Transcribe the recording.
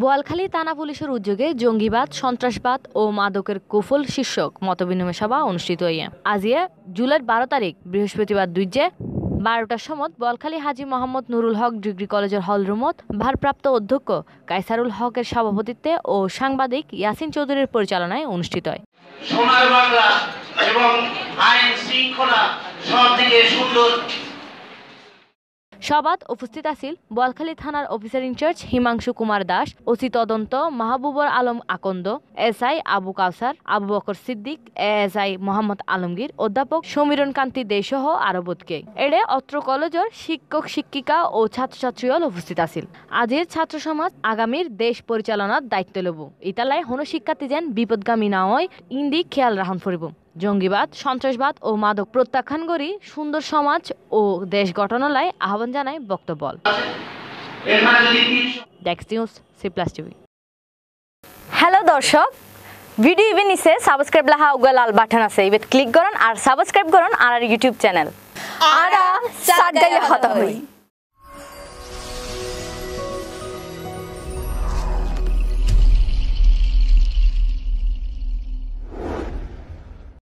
বোয়ালখালী থানা পুলিশের উদ্যোগে জঙ্গিবাদ সন্ত্রাসবাদ ও মাদকের কুফল শীর্ষক মতবিনিময় সভা অনুষ্ঠিত হইয়ে আজিয়ে জুলাই বারো তারিখ বৃহস্পতিবার দুইজে বারোটার সময় বলখালী হাজি মোহাম্মদ নুরুল হক ডিগ্রি কলেজের হল রুমত ভারপ্রাপ্ত অধ্যক্ষ কাইসারুল হকের সভাপতিত্বে ও সাংবাদিক ইয়াসিন চৌধুরীর পরিচালনায় অনুষ্ঠিত হয় সোনার বাংলা এবং আইন শৃঙ্খলা সব থেকে সুন্দর সবাত উপস্থিত আছিল বোয়ালখালী থানার officer in charge Himangshu Kumar Das OC তদন্ত মাহবুবর আলম আকন্দ এসআই আবু কাউসার আবু বকর সিদ্দিক এএসআই মোহাম্মদ আলমগীর অধ্যাপক সমীরণ কান্তি দে সহ আরো বোধকে এড়ে অত্র কলেজের শিক্ষক শিক্ষিকা ও ছাত্রছাত্রীও উপস্থিত আছিল আজের ছাত্র সমাজ আগামীর দেশ পরিচালনার দায়িত্ব লব ইতালায় হন শিক্ষার্থী যেন বিপদগামী না হয় ইন্দি খেয়াল রাখুন ফুরিব জঙ্গিবাদ সন্ত্রাসবাদ ও মাদক প্রত্যাখ্যান করি সুন্দর সমাজ ও দেশ গঠনালয় আহ্বান জানায় বক্তবল ডেক্স news C plus TV hello দর্শক ভিডিও ইভেন নিচে সাবস্ক্রাইব লাহা উগাল লাল বাটন আছে ইবেত ক্লিক করুন আর সাবস্ক্রাইব করুন আর ইউটিউব চ্যানেল আর সাত হতা হই